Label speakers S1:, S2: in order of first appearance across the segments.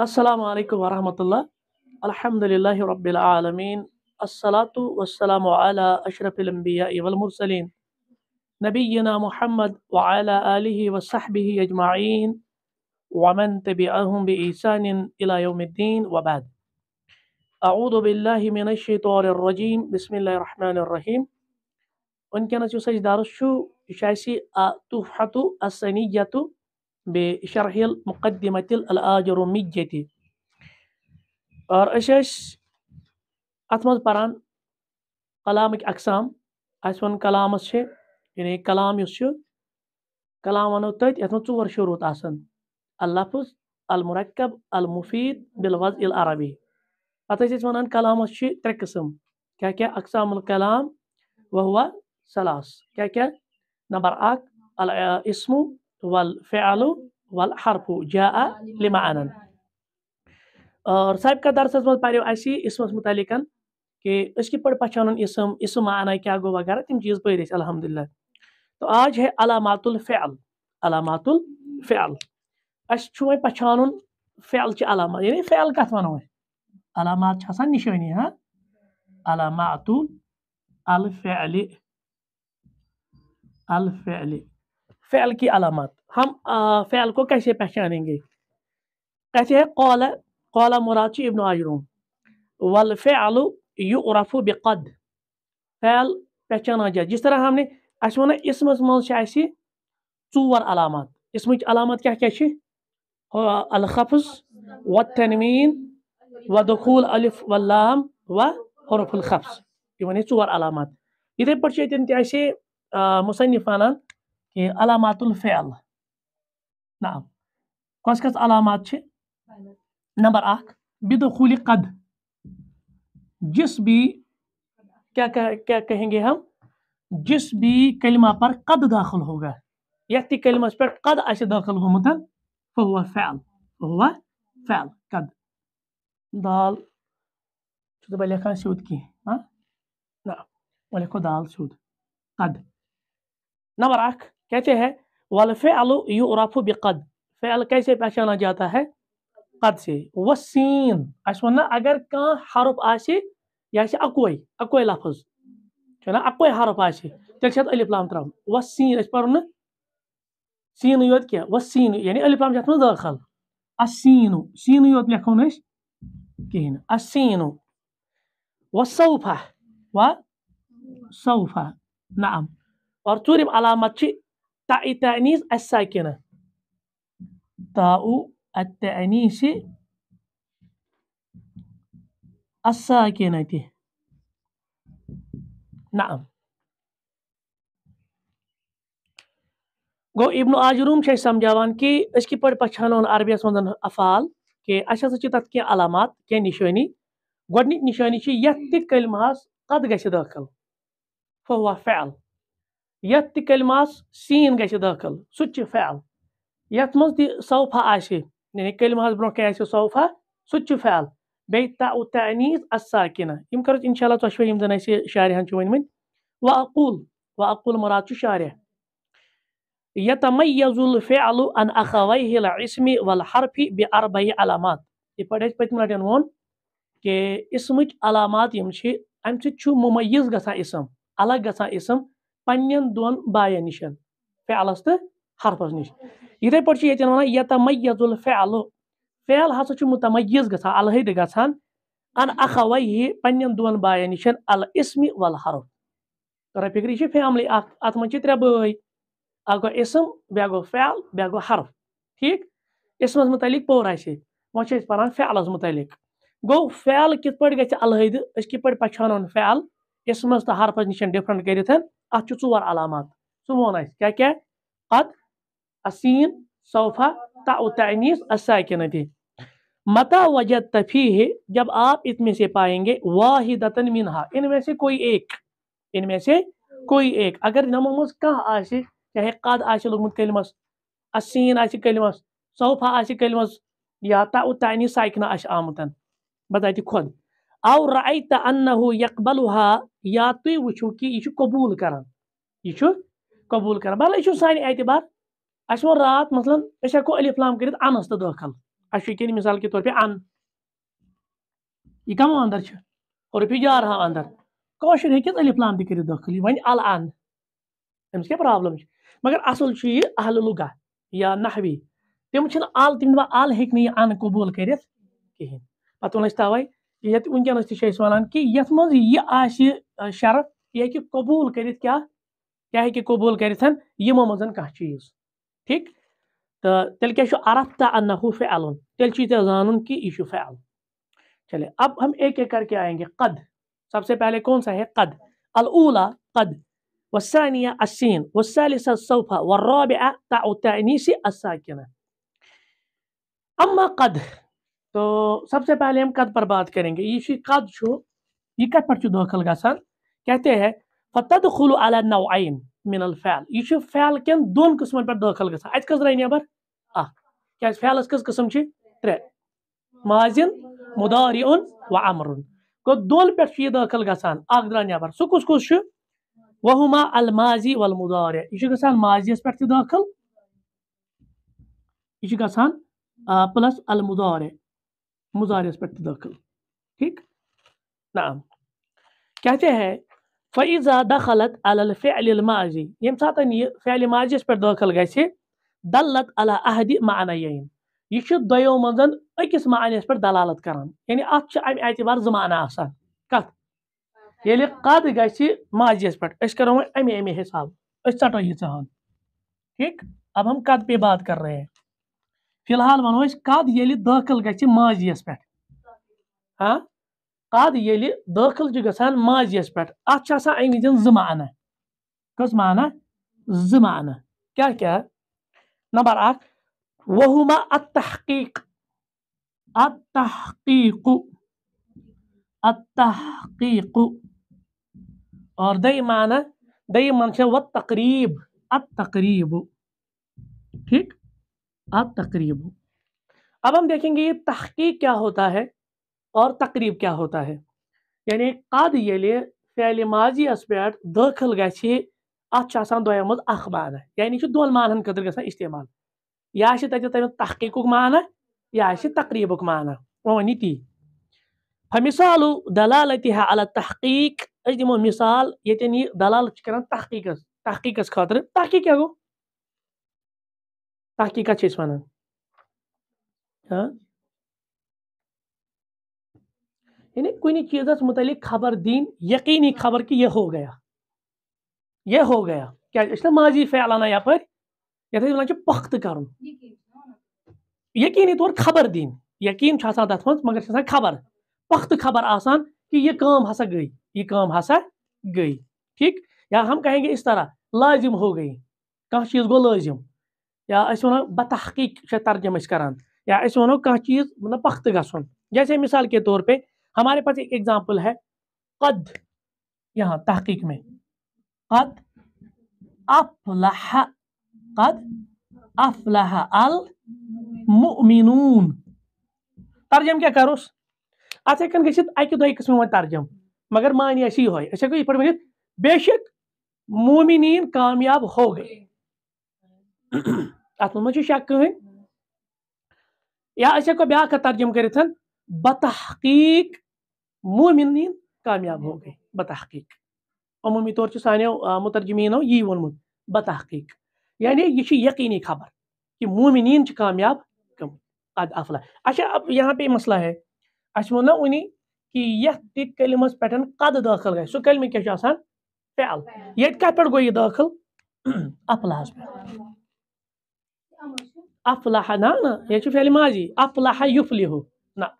S1: السلام عليكم ورحمة الله الحمد لله رب العالمين الصلاة والسلام على أشرف الأنبياء والمرسلين نبينا محمد وعلى آله وصحبه أجمعين ومن تبعهم بإحسان إلى يوم الدين وبعد أعوذ بالله من الشيطان الرجيم بسم الله الرحمن الرحيم وإن كانت يسجد رشو يشاسي تفحة السنية بشرح مقدمة الآجروميجيتي और अश अत मज पान कलामिक अकसाम वन कलामस यानी कलाम इस कलाम वो तथ ये चोर शरूत अल लफ्ज अल मुरकब अल मुफीद बिलवज अल अरबी पे वन कलामस त्रे कम क्या क्या अकसाम कलाम वह सलास क्या क्या नंबर अल इसमू و فل و حرفو جا لما ان اور سبق درسس محاوری عیسمس متعلق کہ اس کی پڑھ پہچانن اسم اسم معنی کیا گو وغیرہ تم چیز پہ الحمد الحمدللہ تو آج ہے علامات الفعل علامات الفعل اس الفل پہچانن فعل پلچہ علامات یعنی فیال کت ونو علامات ہاں علامات الفعل الفعل فعل کی علامات ہم فعل کو کیسے پہچانیں گے کیسے ہے قول قول مراچی ابن عجروم والفعل یعرف بقد فعل پہچانا جائے جس طرح ہم نے اس نا اسمس مسہ ٹور علامات اسمچ علامات کیا کیا الخف وطنوین و دقول الف واللام الام و حرف الخف یہ ٹور علامات یتھے پین تہسے مصنف انہان کہ نعم. علامات الفعل نعم كاش كاش علامات شي نمبر اکھ بدخول قد جس بي كيا كيا کہیں گے ہم جس بي كلمه پر قد داخل ہوگا یتی کلمس پر قد اش داخل گومت فهو فعل فہو فعل قد دال چھو بہ لکھان سیود کی ها نعم ولکھو دال سیود قد نمبر اکھ कैसे है वाल फ़ेलु यूराफु बेकद फ़ेल कैसे पहचाना जाता है قد سي والسين اشونا اگر كان حرف آسي ياشي يعني اكوي اكوي لفظ چنا اكوي حرف آسي تلشات الف لام ترام والسين اش پرن سين يوت كيا والسين يعني الف لام جاتمن داخل السين سين يوت لكون اش كين السين والسوف و سوف نعم اور تورم علامات التأنيث الساكنة تاء التأنيث الساكنة نعم گو ابن آجروم سے سمجھاوان کہ اس کی پڑھ پچھانون عربیس مند افعال کہ اچھا سا تت کی علامات کی نشانی گۄڈنِچ نشانی چھِ یَتھ تہِ کلمہَس قد گژھِ دٲخل فوا فعل यत् तہِ سين सीन داخل دٲخل چھِ فعل یَتھ مز دي سوفا آسہِ یعنی کلمہَس برونٛہہ کَنہِ آسہِ سوفا سُہ چھُ فعل بیٚیہِ تا تعنیٖز الساکنہ یِم کَرو اِنشاء اللہ تۄہہِ يم یِم زَن اَسہِ شارِہَن چھِ من واقول واقول مراد چھُ شارح يتميز الفعل ان اخويه الاسم والحرف باربع علامات یِتھ پٲٹھۍ اَسہِ پٔتمہِ لَٹٮ۪ن ووٚن کہِ اسمٕچ علامات یِم چھِ اَمہِ سۭتۍ چھُ مميز گژھان اسم الگ گژھان اسم دون دا نشن پیالس تو حرفس نش چھِ ییٚتٮ۪ن وَنان تم فیا پیا ہسا گژھان ان گھانو ہی دۄن با نشن السم ول حرف فِکرِ یہِ چھِ فیملی چھِ ترٛےٚ بٲے تر گوٚو اسم بیٛاکھ گوٚو پیا بیٛاکھ گوٚو حرف ٹھیک اسمس متعلق پور آس ویاس متعلق گو کِتھ کت گژھِ الحدٕ أسۍ کِتھ پٲٹھۍ پہچانا پیال اسمس تہٕ حرف نشن ڈفرنٹ کٔرِتھ اتھ چور علامات سن کیا صوفہ طاطنی اثنہ دے متا وجد تفیہ جب آپ ات میں سے پائیں گے واحدتن منہا ان میں سے کوئی ایک ان میں سے کوئی ایک اگر نمو مز آسہِ چاہے قد آوگمت کلمس اسین کلمس صوفہ کلمس یا تا اتعینی ساکنہ آسہِ آمُت بد اتر خود او رأيت انه يقبلها یا تُہۍ وٕچھِو کہِ یہِ چھُ قبوٗل کران يشو چھُ قبوٗل کران بہرحال یہِ چھُ سانہِ اعتبار اَسہِ ووٚن راتھ مثلاً أسۍ ہٮ۪کو الفلام کٔرِتھ اَنَس تہٕ دٲخل اَسہِ چھُ ییٚکیٛاہ مِثال کے طور پے اَن یہِ کَم اَنٛدر چھُ رۄپیہِ یارہَو اَنٛدر کٲشُر ہیٚکہِ الفلام تہِ کٔرِتھ دٲخل یہِ وۄنۍ اَلہٕ اَن أمِس کیٛاہ پرٛابلِم چھِ مگر اَصٕل چھُ یہِ اہلہٕ لُگا یا نحوی تِم چھِنہٕ اَل تِم دَپان اَل ہیٚکہِ نہٕ اَن قبوٗل کٔرِتھ کِہیٖنۍ پَتہٕ ووٚن ییٚتہِ وٕنکیٚنَس تہِ چھِ أسۍ وَنان کہِ یَتھ منٛز یہِ آسہِ شَرط یہِ ہیٚکہِ قبوٗل کٔرِتھ کیٛاہ کیٛاہ ہیٚکہِ قبوٗل کٔرِتھ یِمو منٛز کانٛہہ چیٖز ٹھیٖک تہٕ تیٚلہِ کیٛاہ چھُ عرف تہٕ انہوٗ فعلُن تیٚلہِ چھُ ژےٚ زانُن کہِ یہِ چھُ فعل چلے اب ہم ایک ایک کر کے آئیں قد سب سے پہلے کون سا ہے قد الاولا قد والثانية السين والثالثة السوفة والرابعة تاء التأنيس الساكنة أما قد تو سب سے پہلے ہم قد پر بات کریں گے یہ قد شو یہ کت پر چھو دوکھل گا سن کہتے ہیں فَتَدْخُلُ عَلَى نَوْعَيْن مِنَ الْفَعَلِ یہ چھو فعل کین دون قسمت پر دوکھل گا سن ایت کس رہی نیبر آہ کیا اس فعل اس کس قسم چھے ترے مازن و وعمرن کو دون پر چھو یہ دوکھل گا سن آگ درہ نیبر سو کس کس چھو وَهُمَا الْمَازِ وَالْمُدَارِ یہ چھو گسان مازی اس پر چھو دوکھل یہ چھو گسان پلس المدارئ مزارس پر تدخل ٹھیک نعم کہتے ہیں فیضا دخلت عل یعنی فیل ماضی یمن سات یہ فیل ماجیس پر دخل گز دلت علی احد معانہ یعین یہ دونوں مز اکس معنیس پر دلالت کران یعنی اتھ اعتبار زمانہ آت یعنی قد گھ ماجیس پھر کرو امے امے حساب اٹو یہی ٹھیک اب ہم قد پہ بات کر رہے ہیں فلحال ونو कद ये दाखिल ग माजियस पे हाँ कद ये दाखिल ग माजियस पे अत अम वज ज माना कस माना ज माना क्या क्या नंबर अख वहुमा अतहकीक अतहकीक التحقيق और दई माना दई मन व तकरीब अ तकरीब آ تقریب اب ہم دیکھیں گے یہ تحقیق کیا ہوتا ہے اور تقریب کیا ہوتا ہے یعنی قد یہ ماضی اس پیٹ دخل گیس اخبار ہے یعنی یہ دون مان خاطر گانا استعمال یا یہ تحقیق یا اسی تقریب مانہ اونی تی دلالتی ہے الت تحقیق امو مثال یہ تینی دلالت چکران تحقیق تحقیقس تحقیق خاطر تحقیق کیا گو حیقت یعنی کن چیز متعلق خبر دین یقینی خبر کہ یہ ہو گیا یہ ہو گیا کیا ماضی پھیلانا یپر یہ پخت کرن یقینی طور خبر دین یقین تع مگر خبر پخت خبر آسان کہ یہ کام ہسا گئی یہ کام ہسا گئی ٹھیک یا ہم کہیں گے اس طرح لازم ہو گئی کھان چیز گو لازم یا ونو بتحقیق ترجم کران یا اس ونو کانٛہہ چیز مطلب پخت گژھن جیسے مثال کے طور پہ ہمارے پاس ایک ایگزامپل ہے قد یہاں تحقیق میں قد افلح قد افلح المؤمنون ترجم کیا کروس اتھ ہیکن گژھت اکہ دۄیہِ قٕسمہِ وۄنۍ ترجم مگر معنی اَسہِ یِہوے أسۍ ہٮ۪کو یِتھ پٲٹھۍ ؤنِتھ بے شک مومنین کامیاب ہو گئے اتھ مز شک کہین یا اس ہیکو بیاکھ ترجم کرت بتحقیق مومنین کامیاب ہو گئے بتحقیق عمومی طور سانو مترجمینو یہ ونمت بتحقیق یعنی یہ یقینی خبر کہ مومنین کامیاب گم اد افلا اچھا اب یہاں پہ مسئلہ ہے اس اچھا، ون ونی کہ یت تہ کلمس پہ قد داخل گئے سہ کلمہ کیا فعل یت کت پہ گو یہ داخل افلاہس پہ أفلح نعم يجي فعل ماضي أفلح يفلح نعم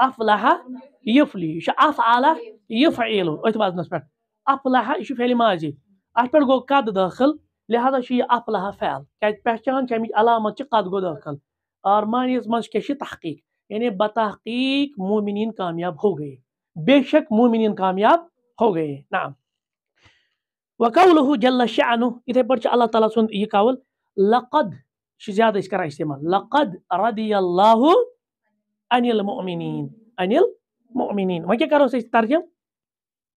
S1: أفلح يفلح أفعل يفعل أتباز نسبة أفلح يشوف فعل يعني ماضي أشبر جو قد داخل لهذا شيء أفلح فعل كانت بحشان كمية علامة قد جو داخل آرمانيز منش كشي تحقيق يعني بتحقيق مؤمنين كامياب هو غي बेशक مؤمنين كامياب هو غي نعم वकौल جل شأنه إذا برش الله ताला सुन यह कौल شو زيادة ايش كرا اجتمال لقد رضي الله عن المؤمنين عن المؤمنين وكي كرو سيش ترجم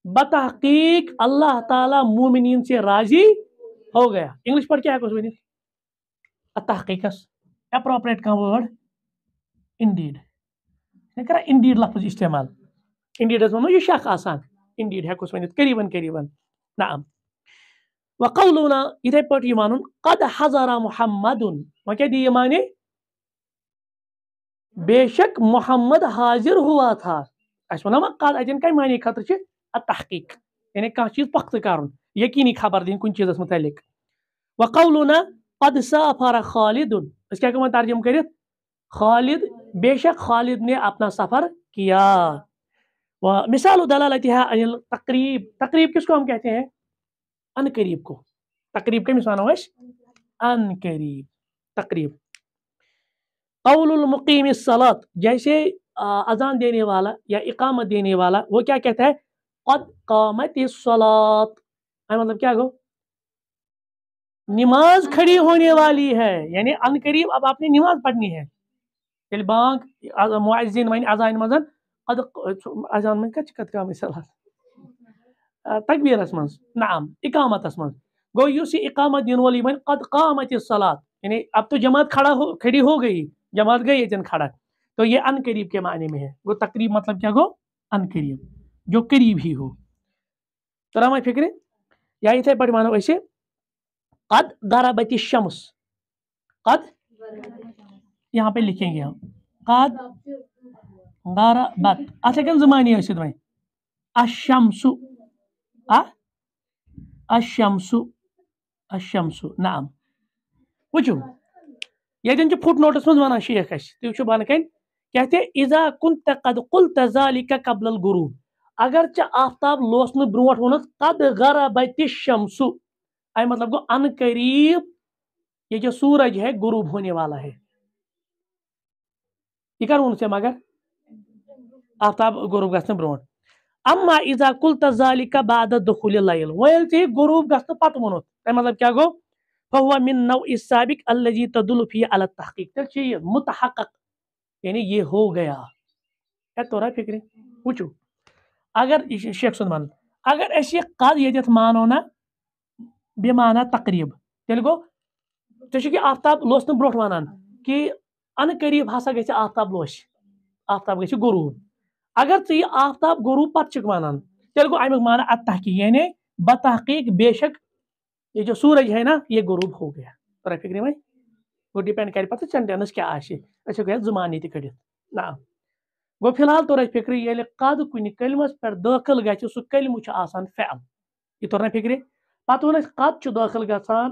S1: بتحقيق الله تعالى مؤمنين سے راضي هو گیا انگلش پڑھ کے ہے کچھ بھی تحقیقس اپروپریٹ کانٛہہ وٲڈ اِنڈیٖڈ indeed کَران اِنڈیٖڈ لفظ استعمال indeed وَنو یہِ چھِ اَکھ آسان اِنڈیٖڈ ہٮ۪کوس ؤنِتھ قریٖبن قریٖبن نعم و قولونا پزرا محمد وی یہ معنی بے شک محمد حاضر ہوا تھا اس ونا ما قال اجن اتین خاطر کے تحقیق یعنی چیز پختہ کرن یقینی خبر دین کن چیز متعلق وقولنا قد سافر خالد ہکو و ترجم خالد بے شک خالد نے اپنا سفر کیا مثال دلالتها عن التقریب تقریب کس کو ہم کہتے ہیں ان قریب کو تقریب کم اس ان قریب تقریب قول المقیم صلاحت جیسے اذان دینے والا یا اقامت دینے والا وہ کیا کہتا ہے قد قامت صلاح یعنی مطلب کیا گو نماز کھڑی ہونے والی ہے یعنی ان قریب اب آپ نے نماز پڑھنی ہے یعنی معزین معذین اذان من اد اذان من کت کا سلات تقبیر من نم اکامت من گوس یہ اقامت دین وول قد قامت سلات یعنی اب تو جماعت کھڑا ہو کھڑی ہو گئی جماعت گئی جن کھڑا تو یہ ان قریب کے معنی میں ہے گو تقریب مطلب کیا گو ان قریب جو قریب ہی ہو تو رام فکر یا مانو وو قد گارہ بتی شمس قد یہاں پہ لکھیں گے ہم قد اتھے اچھا، کن زمانی اسے دمائیں الشمس اش شمس شمسہ وچو یتن پٹ نوٹس مز و شیخ اچھا بہ کن کی عزا قد قدق الزالی قبل الغروب اگر چھ آفتاب لوس برو او قد غربت شمسہ ا مطلب گو انقریب یہ چاہیے سورج ہے غروب ہونے والا ہے یہ کر وے مگر آفتاب غروب گھنے برو اما اذا قلت ذلك بعد دخول الليل ويل تي غروب گست پت ونو تے مطلب کیا گو فهو من نوع السابق الذي تدل فيه على التحقيق تل چھ متحقق یعنی يعني یہ ہو گیا ہے تو رہا فکر پوچھو اگر شیخ سن من اگر اس یہ قد یتھ مانو نا بمعنى تقریب تیل گو ژےٚ چھُکھ یہِ آفتاب لوسن برونٛٹھ وَنان کہِ ان قریٖب ہسا گژھِ آفتاب لوش آفتاب گژھِ غروٗب اگر یفتاب غروب پتان تیل گو امیک مانا ادقیق یعنی بہ بے شک یہ سورج ہے نا یہ غروب ہو گیا تر فکر ویو ڈپینڈ کر سینٹینس کی تہِ کٔڑِتھ نا گوٚو فِلحال توٚر اَسہِ فِکرِ ییٚلہِ قد کنمس فِکرِ پَتہٕ ووٚن اَسہِ قد یہ تورن فکر پہ پٮ۪ٹھ گا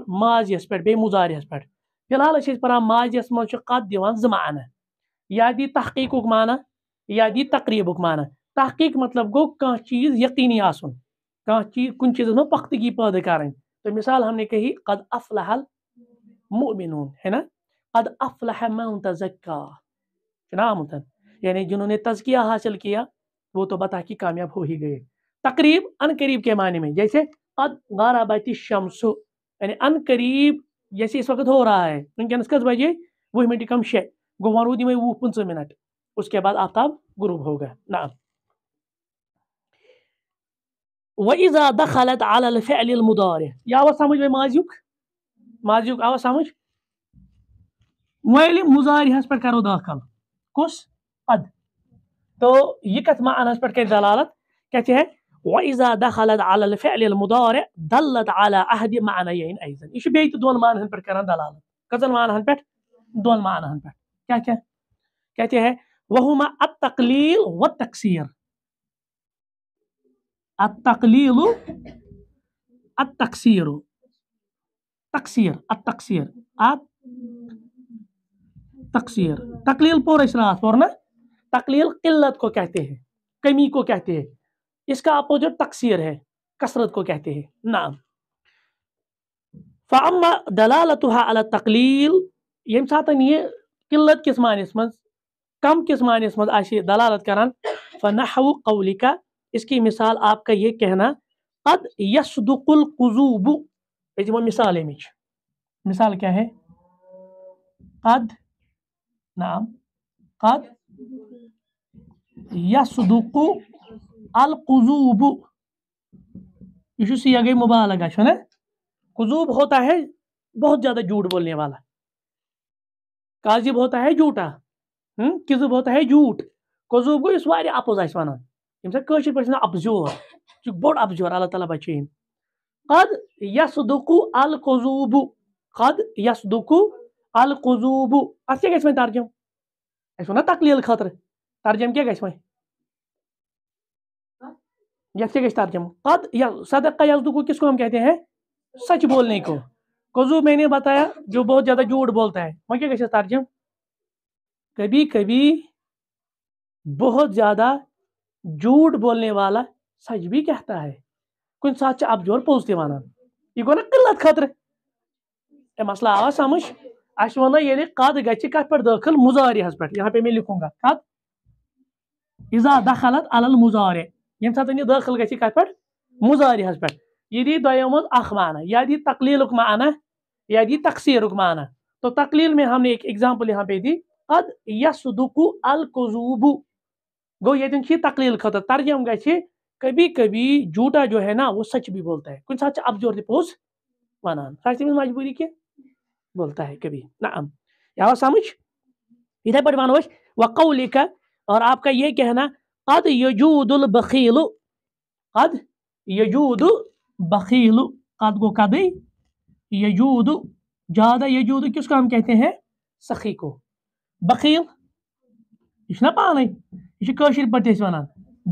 S1: مُزارِیَس پٮ۪ٹھ فِلحال أسۍ ٲسۍ پَران پڑھان منٛز چھُ قد یا دی تحقیٖقُک مانا یا دی تقریب معنی تحقیق مطلب گو کان چیز یقینی آسن کان چیز کن چیز نو پختگی پیدا کریں تو مثال ہم نے کہی قد افلح المؤمنون ہے نا قد افلح من تزکا آمت یعنی جنہوں نے تزکیہ حاصل کیا وہ تو بتا کہ کامیاب ہو ہی گئے تقریب ان قریب کے معنی میں جیسے قد غاربت الشمس یعنی ان قریب جیسے اس وقت ہو رہا ہے کے کت بجے وہ منٹ کم شی گن دی میں وہ پن منٹ उसके बाद आफ्ताब गुरूब होगा नाम وإذا دخلت على الفعل المضارع يا آواز سمجھ بھائی ماضیُک ماضیُک آواز سمجھ ویلہِ مُضارِہَس پَرْ کَرو دٲخٕل کُس قد تو یہِ کَتھ معنَس پَرْ کَرِ دَلالت کیٛاہ چھِ وَإِذَا دَخَلَتْ عَلَى الْفِعْلِ الْمُضَارِعِ دَلَّتْ عَلَى أَحْدِ مَعْنَيَيْنِ أَيْضًا یہِ چھُ دول تہِ دۄن پَرْ کَرَن دَلَالَت دَلالت کٔژَن معنہَن پَرْ دول معنہَن پٮ۪ٹھ پَرْ کیٛاہ کیٛاہ چھِ ہے وہ التقلیل والتکسیر و التکسیر ات التکسیر تقسیر تقسیر ات تکسیر تقلیل پور تکلیل پور اس رات قلت کو کہتے ہیں کمی کو کہتے ہیں اس کا اپوزٹ تقسیر ہے کثرت کو کہتے ہیں نام فاما دلالتها علی تکلیل یم ساتن یہ قلت کس معنیس من کم کس معنی اس من دلالت کرانہ حو قولی کا اس کی مثال آپ کا یہ کہنا قد یسدق القذوب القضوب اِس دونوں مثال امی مثال کیا ہے قد نام قد یسدق دقو القضوب یہ سی مبالغہ مبالگا نا قذوب ہوتا ہے بہت زیادہ جھوٹ بولنے والا قاضب ہوتا ہے جھوٹا زب ہوتا ہے ییٚمہِ قضوب کٲشِر پٲٹھۍ چھِ اَپزور یہِ چھُ بوٚڑ اَپزور اللہ تعالیٰ بَچٲیِن قد یس دکو قد یس دکو اَتھ کیٛاہ کیا وۄنۍ ترجم اسکلیل خٲطرٕ ترجم کیا یَتھ کیٛاہ گژھِ ترجم قد صدقہ یس دکو کو ہم کہتے ہیں سچ بولنے کو قضو میں نے بتایا جو بہت زیادہ جھوٹ بولتا ہے وے کیا ترجم کبھی کبھی بہت زیادہ جھوٹ بولنے والا سچ بھی کہتا ہے کن کہ اب جور پوز تانا یہ گو نا قلت خطر اے مسئلہ آوا سمجھ اس وی قد گی کت پہ داخل مزاری پہ یہاں پہ میں لکھوں گا اذا دخلت علی المزاری یہ سات داخل پر کت پزاری پہ یہ دی دن اخ مانا دی تقلیل معنی یا دی تقصیر معنی تو تقلیل میں ہم نے ایک اگزامپل یہاں پہ دی قد القذوب گو یہ دن چھے تقلیل خطر ترجم چھے کبھی کبھی جھوٹا جو ہے نا وہ سچ بھی بولتا ہے کن ساتھ اب جور دی پوز وانان ساتھ چیز مجبوری کیا بولتا ہے کبھی نا سامج یہ آپ سمجھ اتھائی وقولی کا اور آپ کا یہ کہنا قد قد جود بخیل قد جود قد کدیود جادہ یجود کس کام کہتے ہیں سخی کو بخیل یہ پانے یہ پہ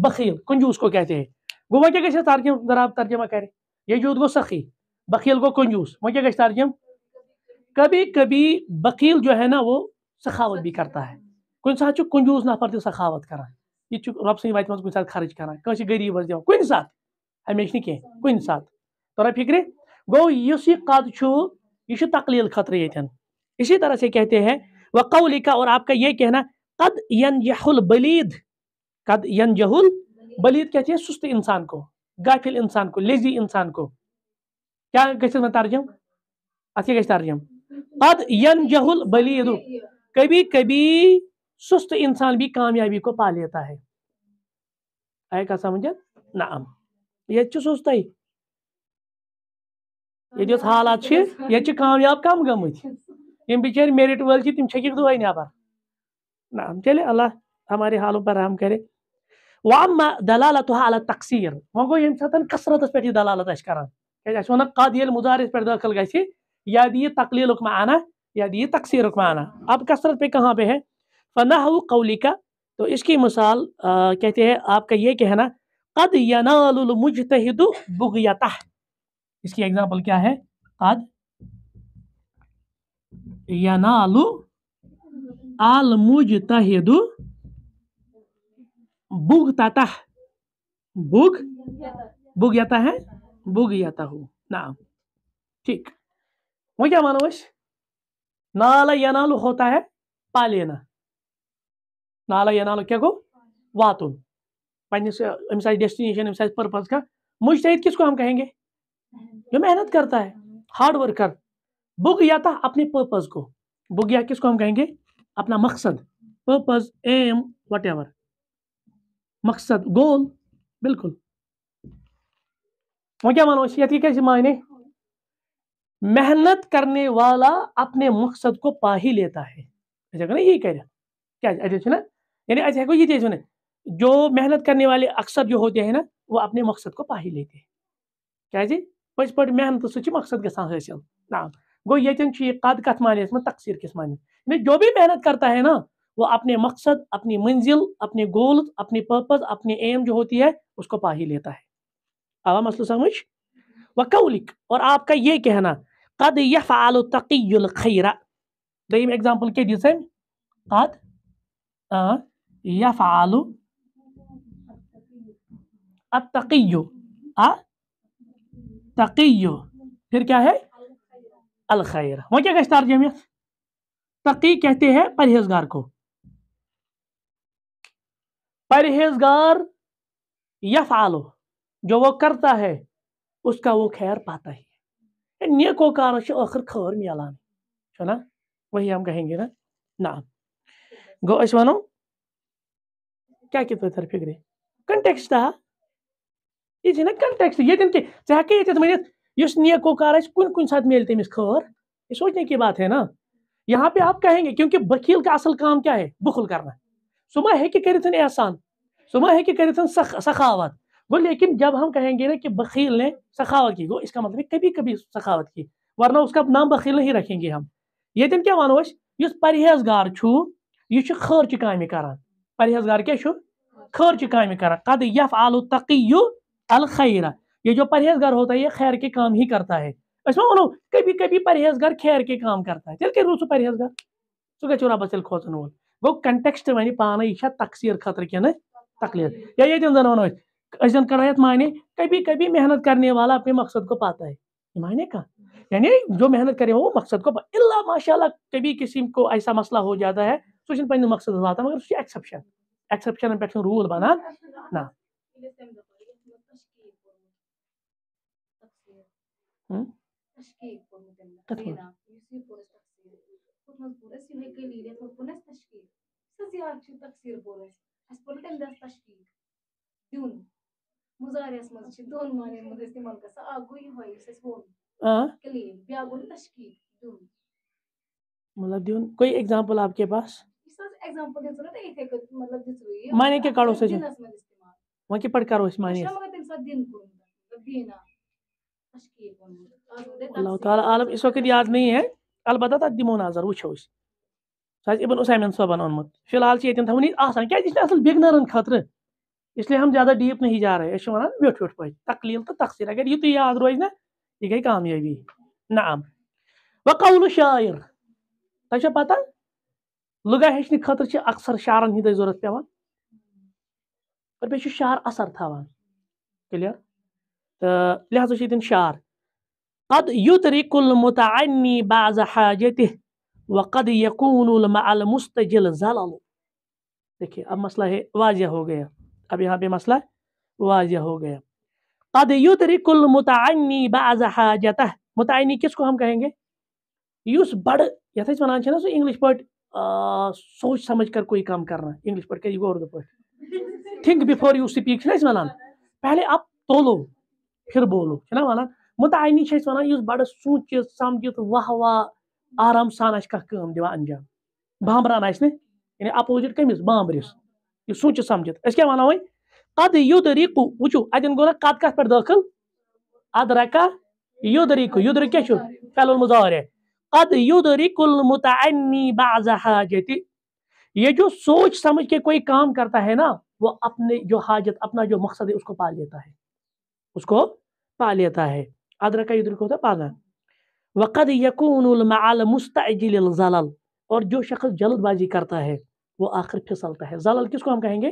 S1: بخیل کنجوس کو کہتے ہیں گو وہ کیا گیس ترجم ذرا ترجمہ کرے یہ جود گو سخی بخیل گو کنجوس وہ وی ترجم کبھی کبھی بخیل جو ہے نا وہ سخاوت بھی کرتا ہے کن چھو کنجوس نفر تو سخاوت کرا یہ رب سی وجہ كن سات خرچ کر کنس غريب دن ساتھ ہمیشہ کی سات غور فکر گوس یہ قدو یہ تقلیل خطر ین اسی طرح سے کہتے ہیں کا اور آپ کا یہ کہنا قد ینجح البلید قد ینجح البلید کہتے ہیں سست انسان کو غافل انسان کو لیزی انسان کو کیا گیت ترجم ات کیا گھرجم قد ینجح البلید کبھی کبھی سست انسان بھی کامیابی کو پا لیتا ہے آئے نعم یہ چھو سست ہے یہ جو حالات یہ یچھ کامیاب کم گمت یم بچار میرٹ والے جی، تم چھکک دعائے نبر نام چلے اللہ ہمارے حالوں پر رحم کرے واما دلالتها على التقصير وۄنۍ گوٚو ییٚمہِ ساتہٕ کثرتس پٮ۪ٹھ دلالت آسہِ کران کیٛازِ اَسہِ وَنان قد ییٚلہِ مُدارس پٮ۪ٹھ دٲخٕل گژھِ یا دِ تقلیل تقلیٖلُک معنا یا دِ یہِ تقسیٖرُک معنا اب کثرت پہ کہاں پہ ہے فنح قولی کا تو اس کی مثال کہتے ہیں آپ کا یہ کہنا قد ینال المجتہد بغیتہ اس کی اگزامپل کیا ہے قد ینالو المجتہد آل بغ بغ یتا ہے بغ یتا ہو نعم ٹھیک وہ کیا مانو اس نالا ینالو ہوتا ہے پا لینا نالا ینالو کیا گو واتن پنس امس آئی ڈسٹنیشن پرپز کا مجتہد کس کو ہم کہیں گے جو محنت کرتا ہے ہارڈ ورکر بغیا تھا اپنے پرپز کو بغیا کس کو ہم کہیں گے اپنا مقصد پرپز ایم وٹ ایور مقصد گول بالکل وہ کیا مانو یہ کیسے معنی محنت کرنے والا اپنے مقصد کو پا ہی لیتا ہے ایسا کرنا یہی کہہ رہا کیا ایسے نا یعنی ایسا ہے یہ چیز ہونے جو محنت کرنے والے اکثر جو ہوتے ہیں نا وہ اپنے مقصد کو پا ہی لیتے ہیں کیا جی پچ پٹ محنت سوچی مقصد کے گسان حاصل نعم گو یتن چی قد کت معنی اس میں تقصیر کس معنی جو بھی محنت کرتا ہے نا وہ اپنے مقصد اپنی منزل اپنے گولز اپنی پرپز اپنے ایم جو ہوتی ہے اس کو پاہی لیتا ہے آوا مسئلہ سمجھ وَقَوْلِكَ اور آپ کا یہ کہنا قد یف تقی الخیر ایگزامپل کے دیتے قد آلو التقی التقی پھر کیا ہے الخیر وہ کیا کہتے ترجمے تقی کہتے ہیں پرہیزگار کو پرہیزگار یا فعلو جو وہ کرتا ہے اس کا وہ خیر پاتا ہے نیکو وکار سے آخر خور میلان چھو نا وہی ہم کہیں گے نا نا گو اس ونو کیا کی تو فکرے کنٹیکسٹ تھا یہ چھنا کنٹیکسٹ یہ دن کے ہیکہ یہ ونت اس نیکار کن سات ملے تمس سوچنے کی بات ہے نا یہاں پہ آپ کہیں گے کیونکہ بخیل کا اصل کام کیا ہے بخل کرنا ہے کہ کر احسان سم ما کہ سخ سخاوت گو لیکن جب ہم کہیں گے نا بخیل نے سخاوت کی گو اس مطلب کبھی کبھی سخاوت کی ورنہ اس کا نام بخیل نہیں رکھیں گے ہم دن کیا ووس پرہیز چھو یہ خرچہ کامہ کر کران گار کیا خرچہ کامہ کران قد یف آلو تقی الخیرہ یہ جو پرہیزگار ہوتا ہے یہ خیر کے کام ہی کرتا ہے کبھی کبھی پرہیزگار خیر کے کام کرتا ہے تیل کت پرہیزگار سو سک ربس تھیل کھوتن وول گو کنٹیکسٹ ون پانے تقسیر خطرہ تکلیر یا دن زن معنی کبھی کبھی محنت کرنے والا اپنے مقصد کو پاتا ہے یہ معنی کا یعنی جو محنت کرے وہ مقصد کو پہ اللہ ماشاء اللہ کبھی کسی کو ایسا مسئلہ ہو جاتا ہے سوشن پقصد واتا مگر سب سے ایکسپشن اکسپشنن پہ رول بنا نا مطلب دیون کوئی ایگزامپل آپ کے پاس معنی کیا کڑو سے وہاں کی پڑھ کرو اس معنی اللہ تعالیٰ عالم اس وقت یاد نہیں ہے البتہ بتا دمو نظر وہ چھو اس سائز ابن اسیمن صاحب انہوں فی الحال چیئے تین تھا ہونی آسان کیا جس نے اصل بگنا رن خطر اس لیے ہم زیادہ ڈیپ نہیں جا رہے ہیں اس لئے ہم بیٹھ بیٹھ پہتے ہیں تقلیل تو تقصیر اگر یہ تو یاد آدھ روئی نا یہ کہیں کام نعم وقول شائر سائز شب پاتا لگا ہے اس نے خطر اکثر شعرن ہی دے زورت پہوان پر پیچھو شعر اثر تھاوان وان لہٰذا چھِ ییٚتٮ۪ن شعر قد یُترک المتعنی بعض حاجته وقد یکون المع المستجل زلل دیکھیں اب مسئلہ ہے واضح ہو گیا اب یہاں پہ مسئلہ واضح ہو گیا قد یترک المتعنی بعض حاجته متعنی کس کو ہم کہیں گے یُس بڑ یتھ أسۍ وَنان چھِ نا سُہ انگلش پٲٹھۍ سوچ سمجھ کر کوئی کام کرنا انگلش پٲٹھۍ کٔرِو اردو پٲٹھۍ تھِنک بِفور یوٗ سپیٖک چھِنہ أسۍ وَنان پہلے آپ تولو پھر بولُک چھُنا وَنان مُتعینی چھِ أسۍ وَنان یُس بَڑٕ سوٗنٛچِتھ سَمجھِتھ واہ واہ آرام سان آسہِ کانٛہہ کٲم دِوان اَنجام بامبران آسہِ نہٕ یعنی اَپوزِٹ کٔمِس بامبرِس یہِ سوٗنٛچِتھ سَمجھِتھ أسۍ کیٛاہ وَنو وۄنۍ قد یُد رِکو وٕچھِو اَتٮ۪ن گوٚو نہ قد کَتھ پٮ۪ٹھ دٲخٕل اَد رَکا یُد رِکو یُد رِک کیٛاہ چھُ فیلُن مُظاہرے قد یُد رِکُل مُتعنی بعض حاجتِ یہ جو سوچ سمجھ کے کوئی کام کرتا ہے نا وہ اپنے جو حاجت اپنا جو مقصد ہے اس کو پا لیتا ہے اس کو پا لیتا ہے ادرکہ یدرک ہوتا ہے پانا وقد يَكُونُ الْمَعَ الْمُسْتَعِجِلِ الزَلَلِ اور جو شخص جلد بازی کرتا ہے وہ آخر پھسلتا ہے زلل کس کو ہم کہیں گے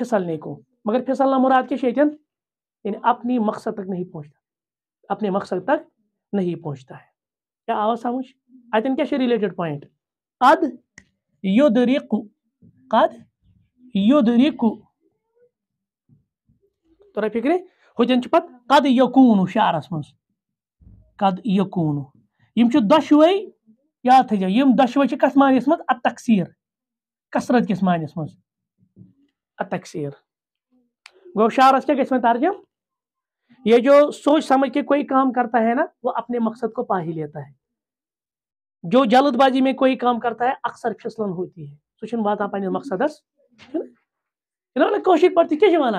S1: پھسلنے کو مگر پھسلنا مراد کے شیطن یعنی اپنی مقصد تک نہیں پہنچتا اپنے مقصد تک نہیں پہنچتا ہے کیا آواز سمجھ آئی تھنک کیا ریلیٹڈ پوائنٹ قد یدرک قد یدرک تو رہے فکر ہے ہوتن چھ پہ قد یقون شعرس مز قد یقون چھ دشوے یاد تجار یہ دشوے کس ماہس م تقسیر کثرت کس ماہس م تقسیر گو شعرس کس میں ترجم یہ جو سوچ سمجھ کے کوئی کام کرتا ہے نا وہ اپنے مقصد کو پاہی لیتا ہے جو جلد بازی میں کوئی کام کرتا ہے اکثر پھسلن ہوتی ہے واتا سہ کوشش پڑتی کیا وان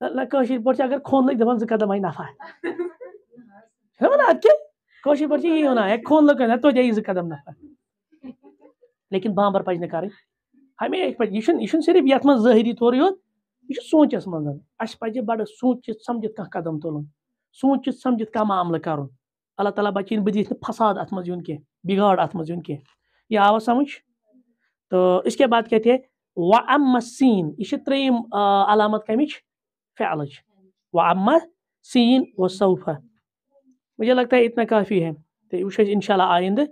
S1: کٲشِر پٲٹھۍ چھِ اگر کھوٚن لٔگۍ دَپان زٕ قدم آیہِ نفع چھِنہ وَنان اَدٕ کیٛاہ کٲشِر پٲٹھۍ چھِ یی وَنان ہے کھوٚن لٔگۍ توتہِ آیہِ زٕ قدم نفع لیکِن بامبر پَزِ نہٕ کَرٕنۍ ہمیشہِ پَزِ یہِ چھُنہٕ یہِ چھُنہٕ صرف یَتھ منٛز ظٲہری تورٕے یوت یہِ چھُ سونٛچَس منٛز اَسہِ پَزِ بَڑٕ سونٛچِتھ سَمجِتھ کانٛہہ قدم تُلُن سونٛچِتھ سَمجِتھ کانٛہہ معاملہٕ کَرُن اللہ تعالیٰ بَچٲیِن بہٕ دِتھ نہٕ فَساد اَتھ منٛز یُن کینٛہہ بِگاڑ اَتھ منٛز یُن کینٛہہ یہِ آوا سَمٕجھ تہٕ اس کے بعد کیا تھے وَ اَمہ سیٖن یہِ چھِ ترٛیٚیِم علامت کَمِچ فعلج و امہ سین و صوفہ مجھے لگتا ہے اتنا کافی ہے وش انشاءاللہ آئندہ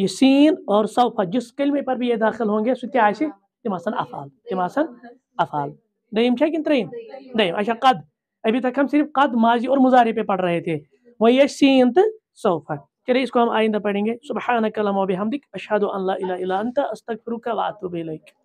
S1: یہ سین اور صوفہ جس کلمے پر بھی یہ داخل ہوں گے سو کیا افح تم افعال دیم کن ترین دیم اچھا قد ابھی تک ہم صرف قد ماضی اور مزارے پہ پڑھ رہے تھے وہ یہ سین تو صوفہ چلے اس کو ہم آئندہ پڑھیں گے سبحانک اللہ بحمدک اشہدو ان لا الہ الا انت استغفرک و اتوب الیک